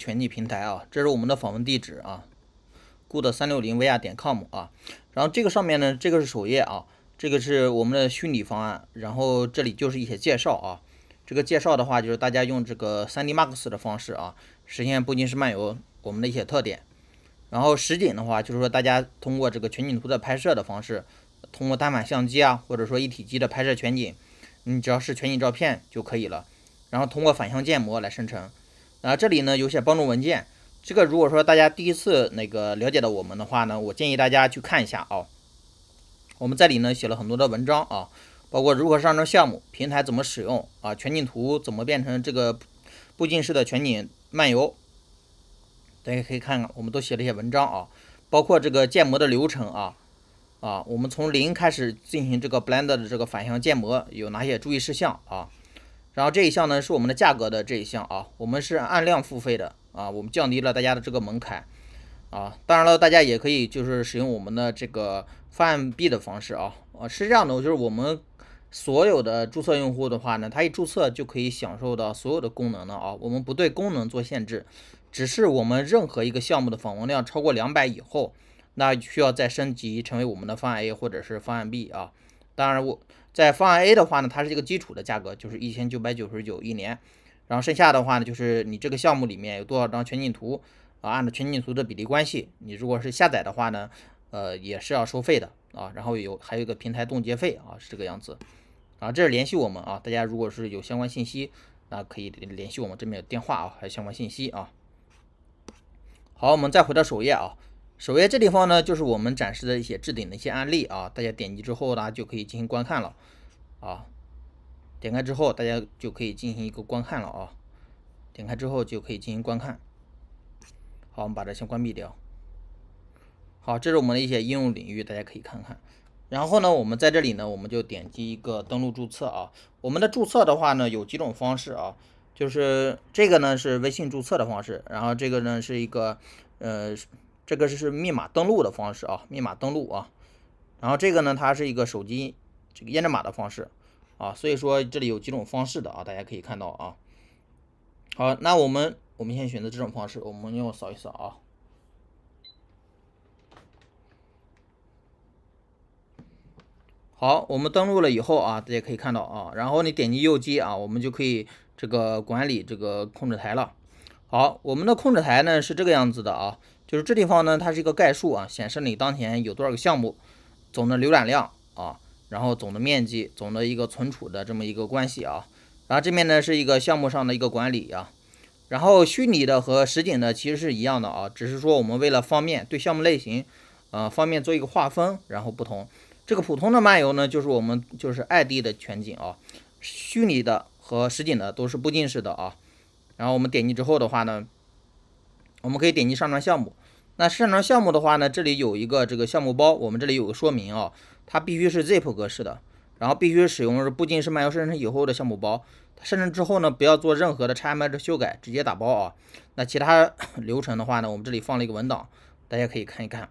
全景平台啊，这是我们的访问地址啊，good 三六零 VR 点 com 啊。然后这个上面呢，这个是首页啊，这个是我们的虚拟方案。然后这里就是一些介绍啊。这个介绍的话，就是大家用这个 3D Max 的方式啊，实现不仅是漫游我们的一些特点。然后实景的话，就是说大家通过这个全景图的拍摄的方式，通过单反相机啊，或者说一体机的拍摄全景，你只要是全景照片就可以了。然后通过反向建模来生成。啊，这里呢有些帮助文件，这个如果说大家第一次那个了解到我们的话呢，我建议大家去看一下啊。我们这里呢写了很多的文章啊，包括如何上车项目，平台怎么使用啊，全景图怎么变成这个步进式的全景漫游，大家可以看看，我们都写了一些文章啊，包括这个建模的流程啊，啊，我们从零开始进行这个 Blender 的这个反向建模有哪些注意事项啊？然后这一项呢是我们的价格的这一项啊，我们是按量付费的啊，我们降低了大家的这个门槛啊，当然了，大家也可以就是使用我们的这个方案 B 的方式啊，呃是这样的，就是我们所有的注册用户的话呢，他一注册就可以享受到所有的功能了啊，我们不对功能做限制，只是我们任何一个项目的访问量超过两百以后，那需要再升级成为我们的方案 A 或者是方案 B 啊，当然我。在方案 A 的话呢，它是一个基础的价格，就是一千九百九十九一年，然后剩下的话呢，就是你这个项目里面有多少张全景图啊，按照全景图的比例关系，你如果是下载的话呢，呃，也是要收费的啊，然后有还有一个平台冻结费啊，是这个样子，啊，这是联系我们啊，大家如果是有相关信息啊，可以联系我们这边有电话啊，还有相关信息啊。好，我们再回到首页啊。首页这地方呢，就是我们展示的一些置顶的一些案例啊，大家点击之后呢，就可以进行观看了啊。点开之后，大家就可以进行一个观看了啊。点开之后就可以进行观看。好，我们把它先关闭掉。好，这是我们的一些应用领域，大家可以看看。然后呢，我们在这里呢，我们就点击一个登录注册啊。我们的注册的话呢，有几种方式啊，就是这个呢是微信注册的方式，然后这个呢是一个呃。这个是是密码登录的方式啊，密码登录啊，然后这个呢，它是一个手机这个验证码的方式啊，所以说这里有几种方式的啊，大家可以看到啊。好，那我们我们现在选择这种方式，我们用扫一扫啊。好，我们登录了以后啊，大家可以看到啊，然后你点击右击啊，我们就可以这个管理这个控制台了。好，我们的控制台呢是这个样子的啊。就是这地方呢，它是一个概述啊，显示你当前有多少个项目，总的浏览量啊，然后总的面积，总的一个存储的这么一个关系啊。然后这边呢是一个项目上的一个管理啊。然后虚拟的和实景的其实是一样的啊，只是说我们为了方便对项目类型，呃，方便做一个划分，然后不同。这个普通的漫游呢，就是我们就是 i D 的全景啊。虚拟的和实景的都是不近视的啊。然后我们点击之后的话呢。我们可以点击上传项目。那上传项目的话呢，这里有一个这个项目包，我们这里有个说明啊，它必须是 zip 格式的，然后必须使用，是不仅是漫游生成以后的项目包，它生成之后呢，不要做任何的拆包的修改，直接打包啊。那其他 流程的话呢，我们这里放了一个文档，大家可以看一看。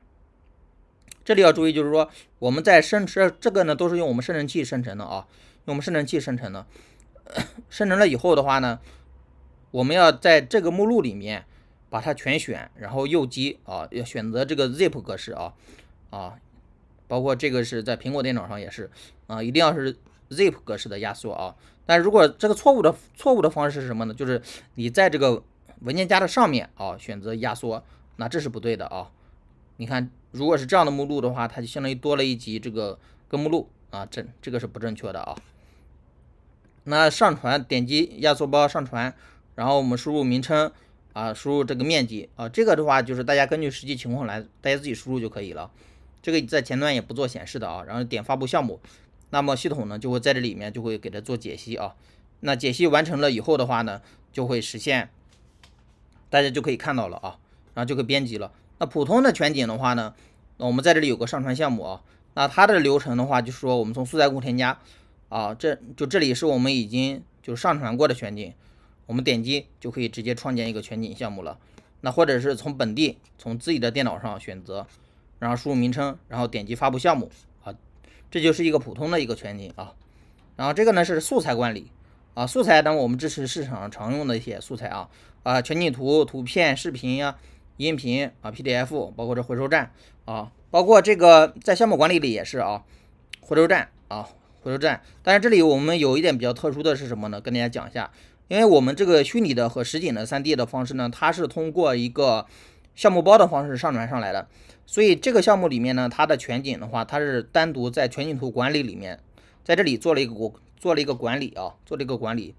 这里要注意就是说，我们在生成这个呢，都是用我们生成器生成的啊，用我们生成器生成的，生成了以后的话呢，我们要在这个目录里面。把它全选，然后右击啊，要选择这个 zip 格式啊，啊，包括这个是在苹果电脑上也是啊，一定要是 zip 格式的压缩啊。但如果这个错误的错误的方式是什么呢？就是你在这个文件夹的上面啊选择压缩，那这是不对的啊。你看，如果是这样的目录的话，它就相当于多了一级这个根目录啊，这这个是不正确的啊。那上传，点击压缩包上传，然后我们输入名称。啊，输入这个面积啊，这个的话就是大家根据实际情况来，大家自己输入就可以了。这个在前端也不做显示的啊，然后点发布项目，那么系统呢就会在这里面就会给它做解析啊。那解析完成了以后的话呢，就会实现，大家就可以看到了啊，然后就可以编辑了。那普通的全景的话呢，那我们在这里有个上传项目啊，那它的流程的话就是说我们从素材库添加啊，这就这里是我们已经就上传过的全景。我们点击就可以直接创建一个全景项目了，那或者是从本地从自己的电脑上选择，然后输入名称，然后点击发布项目啊，这就是一个普通的一个全景啊。然后这个呢是素材管理啊，素材呢我们支持市场上常用的一些素材啊啊，全景图、图片、视频呀、音频啊、PDF，包括这回收站啊，包括这个在项目管理里也是啊，回收站啊，回收站。但是这里我们有一点比较特殊的是什么呢？跟大家讲一下。因为我们这个虚拟的和实景的三 D 的方式呢，它是通过一个项目包的方式上传上来的，所以这个项目里面呢，它的全景的话，它是单独在全景图管理里面，在这里做了一个我做了一个管理啊，做了一个管理。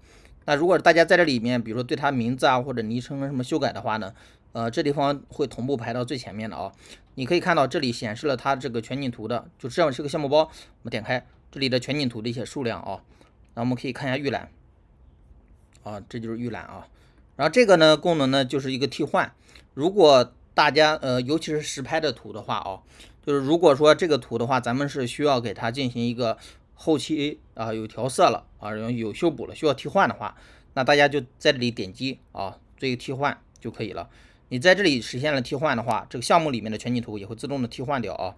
那如果大家在这里面，比如说对它名字啊或者昵称什么修改的话呢，呃，这地方会同步排到最前面的啊。你可以看到这里显示了它这个全景图的，就这样是个项目包，我们点开这里的全景图的一些数量啊，然后我们可以看一下预览。啊，这就是预览啊，然后这个呢功能呢就是一个替换。如果大家呃，尤其是实拍的图的话啊，就是如果说这个图的话，咱们是需要给它进行一个后期啊，有调色了啊，然后有修补了，需要替换的话，那大家就在这里点击啊，做一个替换就可以了。你在这里实现了替换的话，这个项目里面的全景图也会自动的替换掉啊。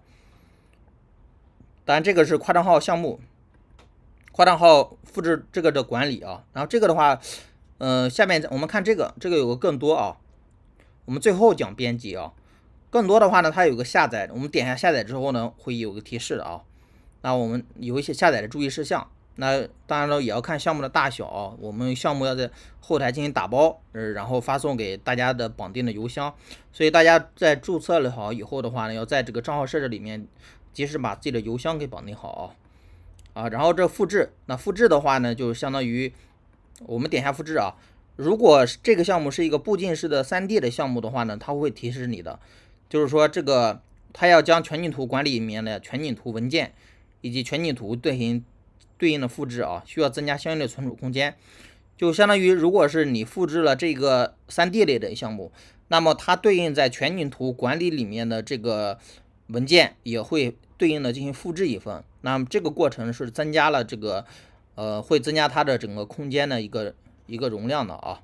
当然这个是夸张号项目。跨账号复制这个的管理啊，然后这个的话，嗯，下面我们看这个，这个有个更多啊。我们最后讲编辑啊，更多的话呢，它有个下载，我们点一下下载之后呢，会有个提示啊。那我们有一些下载的注意事项，那当然了也要看项目的大小，我们项目要在后台进行打包，呃，然后发送给大家的绑定的邮箱。所以大家在注册了好以后的话呢，要在这个账号设置里面及时把自己的邮箱给绑定好。啊。啊，然后这复制，那复制的话呢，就相当于我们点一下复制啊。如果这个项目是一个步进式的 3D 的项目的话呢，它会提示你的，就是说这个它要将全景图管理里面的全景图文件以及全景图对行对应的复制啊，需要增加相应的存储空间。就相当于如果是你复制了这个 3D 类的项目，那么它对应在全景图管理里面的这个文件也会。对应的进行复制一份，那么这个过程是增加了这个，呃，会增加它的整个空间的一个一个容量的啊。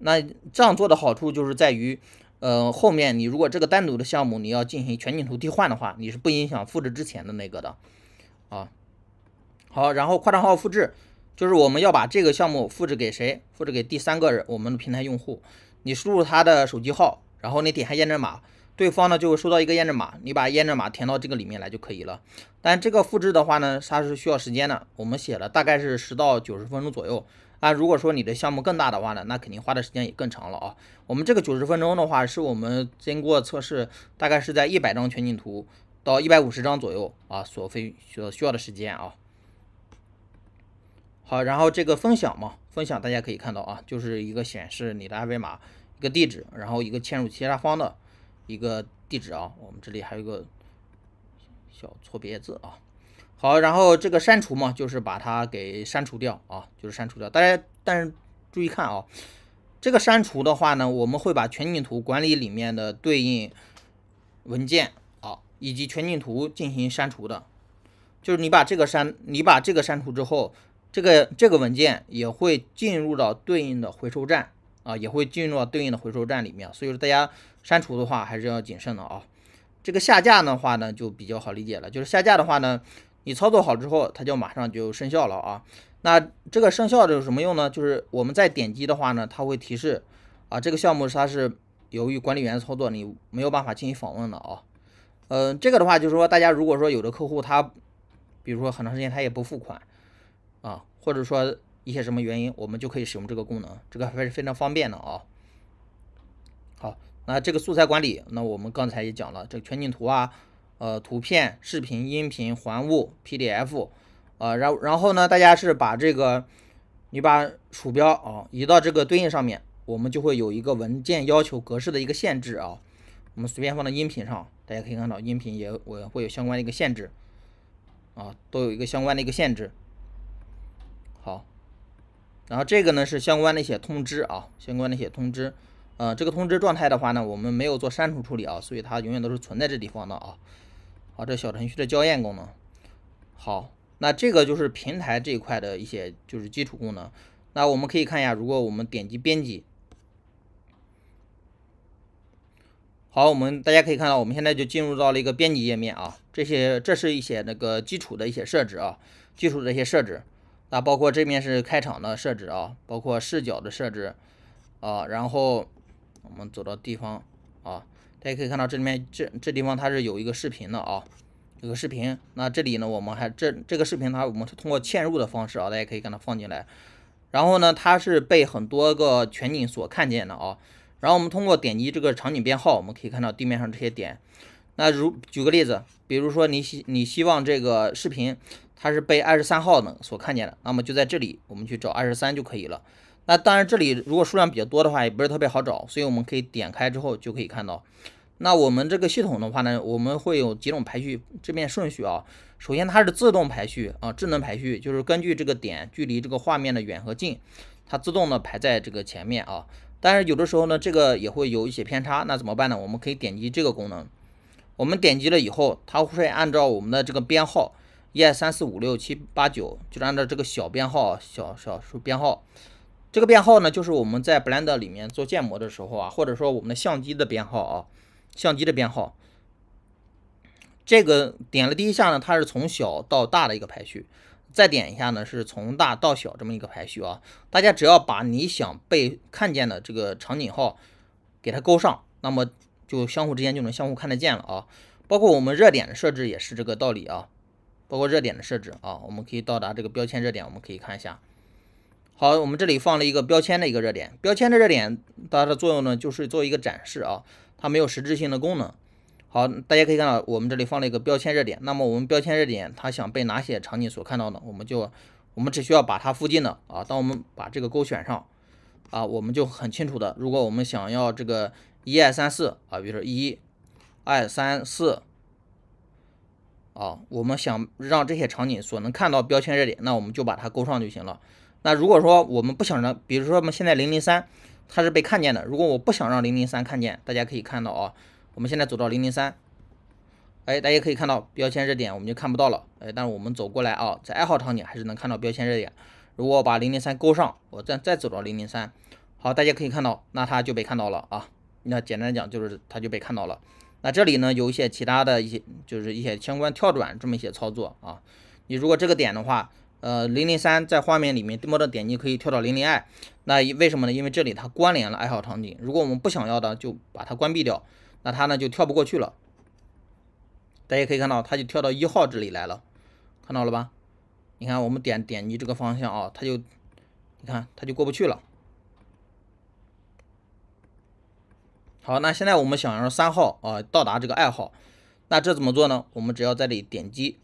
那这样做的好处就是在于，呃，后面你如果这个单独的项目你要进行全景图替换的话，你是不影响复制之前的那个的啊。好，然后夸张号复制，就是我们要把这个项目复制给谁？复制给第三个人，我们的平台用户，你输入他的手机号，然后你点下验证码。对方呢就会收到一个验证码，你把验证码填到这个里面来就可以了。但这个复制的话呢，它是需要时间的。我们写了大概是十到九十分钟左右。啊，如果说你的项目更大的话呢，那肯定花的时间也更长了啊。我们这个九十分钟的话，是我们经过测试，大概是在一百张全景图到一百五十张左右啊所费所需要的时间啊。好，然后这个分享嘛，分享大家可以看到啊，就是一个显示你的二维码，一个地址，然后一个嵌入其他方的。一个地址啊，我们这里还有个小错别字啊。好，然后这个删除嘛，就是把它给删除掉啊，就是删除掉。大家但是注意看啊，这个删除的话呢，我们会把全景图管理里面的对应文件啊，以及全景图进行删除的。就是你把这个删，你把这个删除之后，这个这个文件也会进入到对应的回收站。啊，也会进入到对应的回收站里面，所以说大家删除的话还是要谨慎的啊。这个下架的话呢，就比较好理解了，就是下架的话呢，你操作好之后，它就马上就生效了啊。那这个生效的有什么用呢？就是我们再点击的话呢，它会提示啊，这个项目它是由于管理员操作，你没有办法进行访问的啊。嗯，这个的话就是说，大家如果说有的客户他，比如说很长时间他也不付款啊，或者说。一些什么原因，我们就可以使用这个功能，这个还是非常方便的啊。好，那这个素材管理，那我们刚才也讲了，这全景图啊，呃，图片、视频、音频、环物、PDF，呃，然然后呢，大家是把这个，你把鼠标啊移到这个对应上面，我们就会有一个文件要求格式的一个限制啊。我们随便放到音频上，大家可以看到，音频也我会有相关的一个限制啊，都有一个相关的一个限制。好。然后这个呢是相关的一些通知啊，相关的一些通知，呃，这个通知状态的话呢，我们没有做删除处理啊，所以它永远都是存在这地方的啊。好，这小程序的校验功能。好，那这个就是平台这一块的一些就是基础功能。那我们可以看一下，如果我们点击编辑，好，我们大家可以看到，我们现在就进入到了一个编辑页面啊。这些这是一些那个基础的一些设置啊，基础的一些设置。那包括这边是开场的设置啊，包括视角的设置啊，然后我们走到地方啊，大家可以看到这里面这这地方它是有一个视频的啊，有个视频。那这里呢，我们还这这个视频它我们是通过嵌入的方式啊，大家可以给它放进来。然后呢，它是被很多个全景所看见的啊。然后我们通过点击这个场景编号，我们可以看到地面上这些点。那如举个例子，比如说你希你希望这个视频它是被二十三号呢所看见的，那么就在这里我们去找二十三就可以了。那当然这里如果数量比较多的话，也不是特别好找，所以我们可以点开之后就可以看到。那我们这个系统的话呢，我们会有几种排序这边顺序啊，首先它是自动排序啊，智能排序就是根据这个点距离这个画面的远和近，它自动的排在这个前面啊。但是有的时候呢，这个也会有一些偏差，那怎么办呢？我们可以点击这个功能。我们点击了以后，它会按照我们的这个编号，一二三四五六七八九，就是按照这个小编号，小小数编号。这个编号呢，就是我们在 Blender 里面做建模的时候啊，或者说我们的相机的编号啊，相机的编号。这个点了第一下呢，它是从小到大的一个排序；再点一下呢，是从大到小这么一个排序啊。大家只要把你想被看见的这个场景号给它勾上，那么。就相互之间就能相互看得见了啊！包括我们热点的设置也是这个道理啊，包括热点的设置啊，我们可以到达这个标签热点，我们可以看一下。好，我们这里放了一个标签的一个热点，标签的热点它的作用呢，就是做一个展示啊，它没有实质性的功能。好，大家可以看到，我们这里放了一个标签热点。那么我们标签热点它想被哪些场景所看到呢？我们就我们只需要把它附近的啊，当我们把这个勾选上啊，我们就很清楚的，如果我们想要这个。一二三四啊，比如说一、二、三四啊，我们想让这些场景所能看到标签热点，那我们就把它勾上就行了。那如果说我们不想让，比如说我们现在零零三它是被看见的，如果我不想让零零三看见，大家可以看到啊，我们现在走到零零三，哎，大家可以看到标签热点我们就看不到了。哎，但是我们走过来啊，在二号场景还是能看到标签热点。如果把零零三勾上，我再再走到零零三，好，大家可以看到，那它就被看到了啊。那简单讲就是它就被看到了。那这里呢有一些其他的一些，就是一些相关跳转这么一些操作啊。你如果这个点的话，呃，零零三在画面里面摸着点击可以跳到零零二。那为什么呢？因为这里它关联了爱好场景。如果我们不想要的，就把它关闭掉，那它呢就跳不过去了。大家可以看到，它就跳到一号这里来了，看到了吧？你看我们点点击这个方向啊，它就，你看它就过不去了。好，那现在我们想要三号啊到达这个二号，那这怎么做呢？我们只要在这里点击，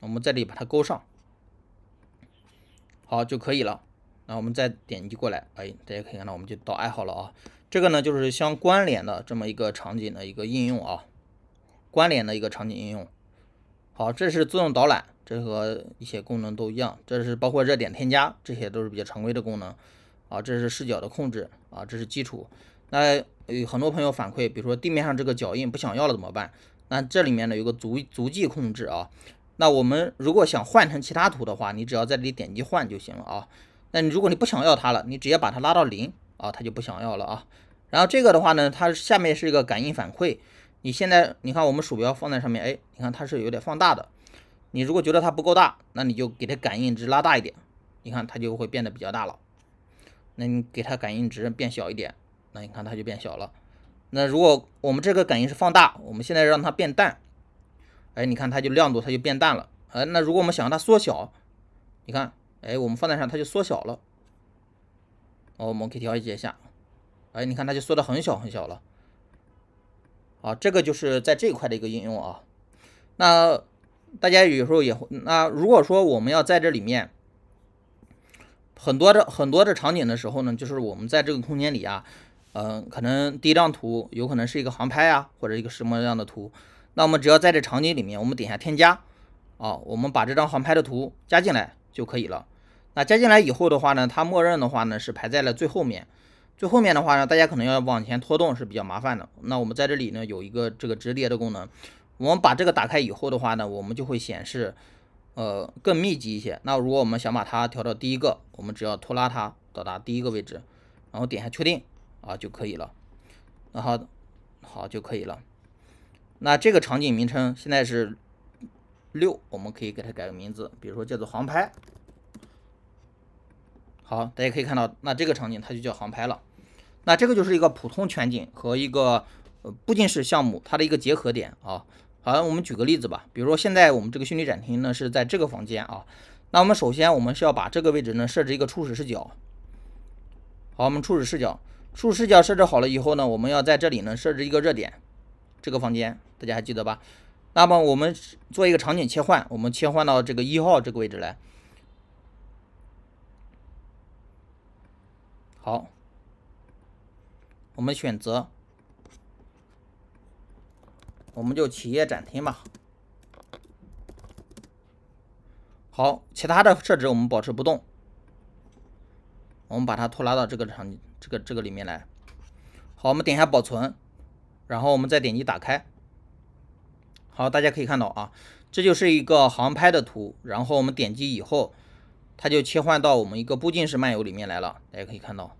我们在这里把它勾上，好就可以了。那我们再点击过来，哎，大家可以看到我们就到二号了啊。这个呢就是相关联的这么一个场景的一个应用啊，关联的一个场景应用。好，这是自动导览，这和一些功能都一样，这是包括热点添加，这些都是比较常规的功能啊。这是视角的控制啊，这是基础。那有很多朋友反馈，比如说地面上这个脚印不想要了怎么办？那这里面呢有个足足迹控制啊。那我们如果想换成其他图的话，你只要在这里点击换就行了啊。那你如果你不想要它了，你直接把它拉到零啊，它就不想要了啊。然后这个的话呢，它下面是一个感应反馈。你现在你看我们鼠标放在上面，哎，你看它是有点放大的。你如果觉得它不够大，那你就给它感应值拉大一点，你看它就会变得比较大了。那你给它感应值变小一点。那你看它就变小了。那如果我们这个感应是放大，我们现在让它变淡，哎，你看它就亮度它就变淡了。哎，那如果我们想让它缩小，你看，哎，我们放在上它就缩小了。哦，我们可以调节一下，哎，你看它就缩的很小很小了。啊，这个就是在这一块的一个应用啊。那大家有时候也，会，那如果说我们要在这里面很多的很多的场景的时候呢，就是我们在这个空间里啊。嗯，可能第一张图有可能是一个航拍啊，或者一个什么样的图。那我们只要在这场景里面，我们点一下添加，啊，我们把这张航拍的图加进来就可以了。那加进来以后的话呢，它默认的话呢是排在了最后面。最后面的话呢，大家可能要往前拖动是比较麻烦的。那我们在这里呢有一个这个折叠的功能，我们把这个打开以后的话呢，我们就会显示，呃，更密集一些。那如果我们想把它调到第一个，我们只要拖拉它到达第一个位置，然后点下确定。啊就可以了，然后好就可以了。那这个场景名称现在是六，我们可以给它改个名字，比如说叫做航拍。好，大家可以看到，那这个场景它就叫航拍了。那这个就是一个普通全景和一个呃步进式项目它的一个结合点啊。好，我们举个例子吧，比如说现在我们这个虚拟展厅呢是在这个房间啊。那我们首先我们是要把这个位置呢设置一个初始视角。好，我们初始视角。竖视角设置好了以后呢，我们要在这里呢设置一个热点，这个房间大家还记得吧？那么我们做一个场景切换，我们切换到这个一号这个位置来。好，我们选择，我们就企业展厅吧。好，其他的设置我们保持不动，我们把它拖拉到这个场景。这个这个里面来，好，我们点一下保存，然后我们再点击打开。好，大家可以看到啊，这就是一个航拍的图，然后我们点击以后，它就切换到我们一个步进式漫游里面来了，大家可以看到。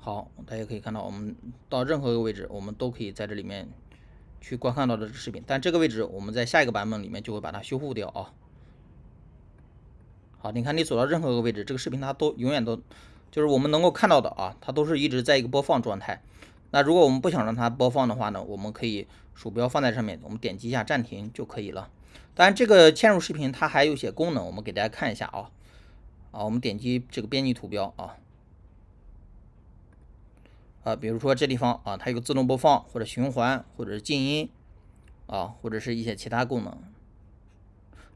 好，大家可以看到，我们到任何一个位置，我们都可以在这里面去观看到的视频，但这个位置我们在下一个版本里面就会把它修复掉啊。啊，你看，你走到任何一个位置，这个视频它都永远都就是我们能够看到的啊，它都是一直在一个播放状态。那如果我们不想让它播放的话呢，我们可以鼠标放在上面，我们点击一下暂停就可以了。当然，这个嵌入视频它还有一些功能，我们给大家看一下啊。啊，我们点击这个编辑图标啊，啊，比如说这地方啊，它有自动播放或者循环，或者静音啊，或者是一些其他功能。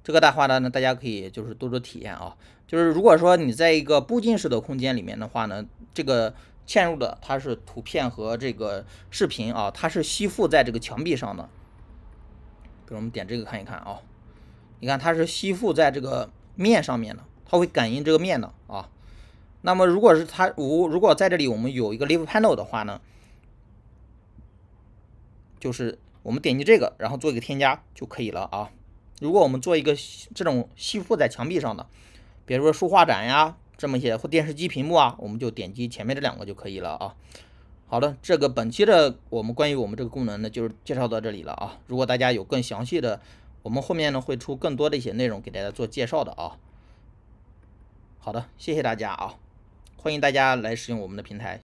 这个大话呢，那大家可以就是多多体验啊。就是如果说你在一个步进式的空间里面的话呢，这个嵌入的它是图片和这个视频啊，它是吸附在这个墙壁上的。比如我们点这个看一看啊，你看它是吸附在这个面上面的，它会感应这个面的啊。那么如果是它无，如果在这里我们有一个 live panel 的话呢，就是我们点击这个，然后做一个添加就可以了啊。如果我们做一个这种吸附在墙壁上的，比如说书画展呀，这么一些或电视机屏幕啊，我们就点击前面这两个就可以了啊。好的，这个本期的我们关于我们这个功能呢，就是介绍到这里了啊。如果大家有更详细的，我们后面呢会出更多的一些内容给大家做介绍的啊。好的，谢谢大家啊，欢迎大家来使用我们的平台。